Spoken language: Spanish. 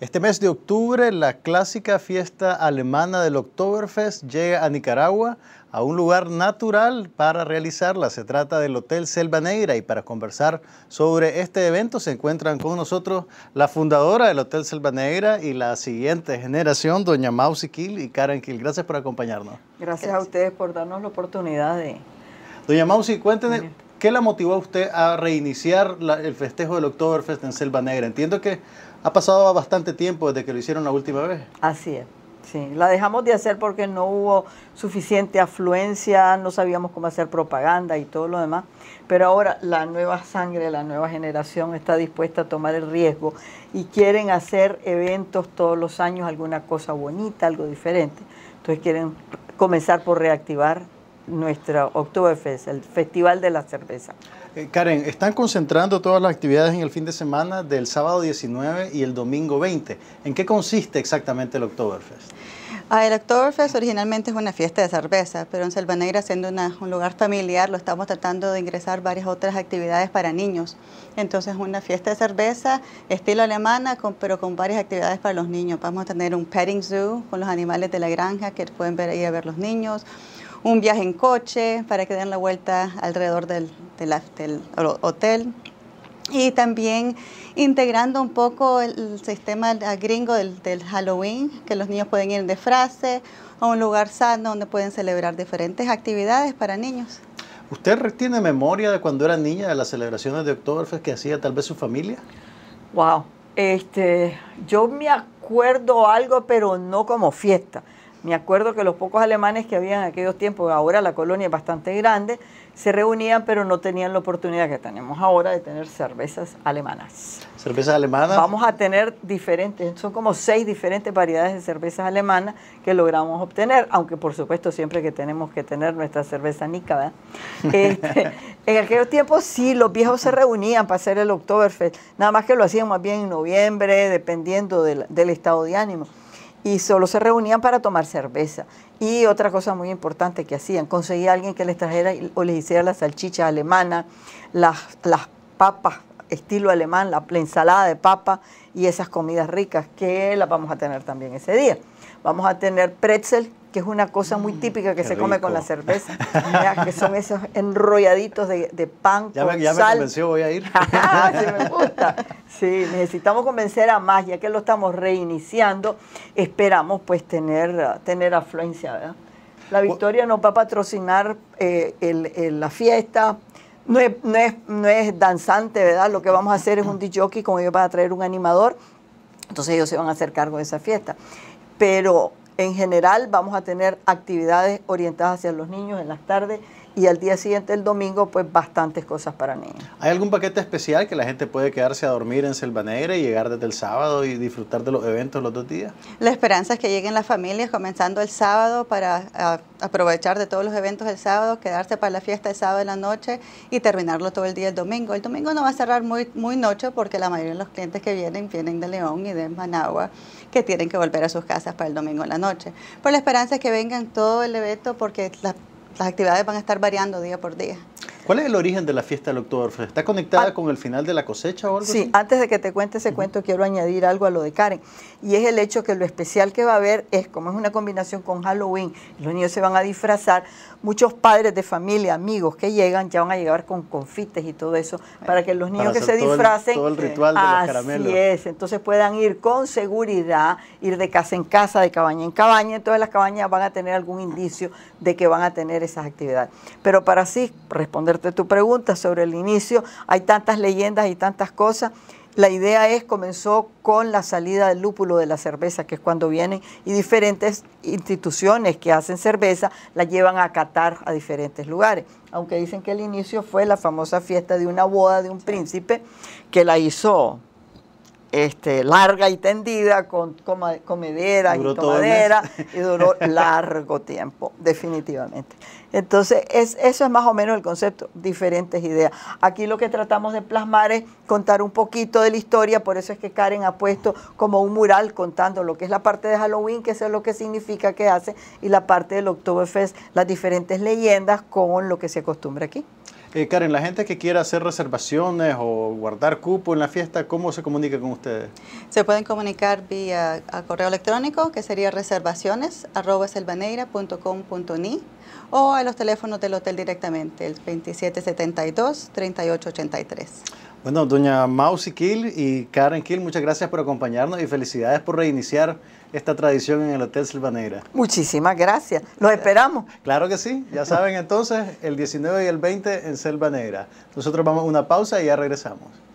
Este mes de octubre, la clásica fiesta alemana del Oktoberfest llega a Nicaragua, a un lugar natural para realizarla. Se trata del Hotel Selva Negra y para conversar sobre este evento se encuentran con nosotros la fundadora del Hotel Selva Negra y la siguiente generación, doña Mausi Kiel y Karen Kiel. Gracias por acompañarnos. Gracias, a ustedes por darnos la oportunidad de... Doña Mausi, cuéntenos, ¿Qué la motivó a usted a reiniciar el festejo del Oktoberfest en Selva Negra? Entiendo que ha pasado bastante tiempo desde que lo hicieron la última vez. Así es. Sí, la dejamos de hacer porque no hubo suficiente afluencia, no sabíamos cómo hacer propaganda y todo lo demás. Pero ahora la nueva sangre, la nueva generación está dispuesta a tomar el riesgo y quieren hacer eventos todos los años, alguna cosa bonita, algo diferente. Entonces quieren comenzar por reactivar nuestro Oktoberfest, el Festival de la Cerveza. Eh, Karen, están concentrando todas las actividades en el fin de semana del sábado 19 y el domingo 20. ¿En qué consiste exactamente el Oktoberfest? Ah, el Oktoberfest originalmente es una fiesta de cerveza, pero en Selvaneira siendo un lugar familiar, lo estamos tratando de ingresar varias otras actividades para niños. Entonces, es una fiesta de cerveza estilo alemana, pero con varias actividades para los niños. Vamos a tener un petting zoo con los animales de la granja que pueden ver ahí a ver los niños un viaje en coche para que den la vuelta alrededor del, hotel y también integrando un poco el, sistema ah, gringo del, Halloween, que los niños pueden ir de frase a un lugar sano donde pueden celebrar diferentes actividades para niños. ¿Usted tiene memoria de cuando era niña de las celebraciones de octubre que hacía tal vez su familia? Wow, este, yo me acuerdo algo, pero no como fiesta. Me acuerdo que los pocos alemanes que había en aquellos tiempos, ahora la colonia es bastante grande, se reunían pero no tenían la oportunidad que tenemos ahora de tener cervezas alemanas. ¿Cervezas alemanas? Vamos a tener diferentes, son como seis diferentes variedades de cervezas alemanas que logramos obtener, aunque por supuesto siempre que tenemos que tener nuestra cerveza nícada. Este, en aquellos tiempos sí, los viejos se reunían para hacer el Oktoberfest, nada más que lo hacían más bien en noviembre, dependiendo del estado de ánimo y solo se reunían para tomar cerveza. Y otra cosa muy importante que hacían, conseguía a alguien que les trajera o les hiciera la salchicha alemana, las, las papas estilo alemán, la, la ensalada de papa y esas comidas ricas que las vamos a tener también ese día. Vamos a tener pretzel, que es una cosa muy mm, típica que se come con la cerveza, que son esos enrolladitos de, pan ya con me, me convenció, voy a ir. sí, necesitamos convencer a más, ya que lo estamos reiniciando, esperamos pues tener, tener afluencia, ¿verdad? La Victoria nos va a patrocinar eh, la fiesta, no es, danzante, ¿verdad? Lo que vamos a hacer es un DJ, como ellos para a traer un animador, entonces ellos se van a hacer cargo de esa fiesta pero en general vamos a tener actividades orientadas hacia los niños en las tardes y al día siguiente, el domingo, pues bastantes cosas para mí. ¿Hay algún paquete especial que la gente puede quedarse a dormir en Selva Negra y llegar desde el sábado y disfrutar de los eventos los dos días? La esperanza es que lleguen las familias comenzando el sábado para aprovechar de todos los eventos del sábado, quedarse para la fiesta el sábado en la noche y terminarlo todo el día el domingo. El domingo no va a cerrar muy, muy noche porque la mayoría de los clientes que vienen vienen de León y de Managua que tienen que volver a sus casas para el domingo en la noche. Pero la esperanza es que vengan todo el evento porque la las actividades van a estar variando día por día. ¿Cuál es el origen de la fiesta del Oktoberfest? ¿Está conectada con el final de la cosecha o algo Sí, antes de que te cuente ese cuento, quiero añadir algo a lo de Karen. Y es el hecho que lo especial que va a haber es, como es una combinación con Halloween, los niños se van a disfrazar, muchos padres de familia, amigos que llegan, ya van a llegar con confites y todo eso, para que los niños que se disfracen. todo ritual así es, entonces puedan ir con seguridad, ir de casa en casa, de cabaña en cabaña, entonces las cabañas van a tener algún indicio de que van a tener esas actividades. Pero para sí responder tu pregunta sobre el inicio. Hay tantas leyendas y tantas cosas. La idea es, comenzó con la salida del lúpulo de la cerveza, que es cuando vienen y diferentes instituciones que hacen cerveza la llevan a catar a diferentes lugares. Aunque dicen que el inicio fue la famosa fiesta de una boda de un príncipe que la hizo este, larga y tendida, con comedera y tomadera, y duró largo tiempo, definitivamente. Entonces, es, eso es más o menos el concepto, diferentes ideas. Aquí lo que tratamos de plasmar es contar un poquito de la historia, por eso es que Karen ha puesto como un mural contando lo que es la parte de Halloween, que es lo que significa que hace, y la parte del Oktoberfest, las diferentes leyendas con lo que se acostumbra aquí. Eh, Karen, la gente que quiera hacer reservaciones o guardar cupo en la fiesta, ¿cómo se comunica con ustedes? Se pueden comunicar vía a correo electrónico, que sería reservaciones selvaneira.com.ni o a los teléfonos del hotel directamente, el 2772-3883. Bueno, doña Mausi Kill y Karen Kill, muchas gracias por acompañarnos y felicidades por reiniciar esta tradición en el Hotel Negra. Muchísimas gracias, los esperamos. Claro que sí, ya saben entonces, el 19 y el 20 en Selva Negra. Nosotros vamos a una pausa y ya regresamos.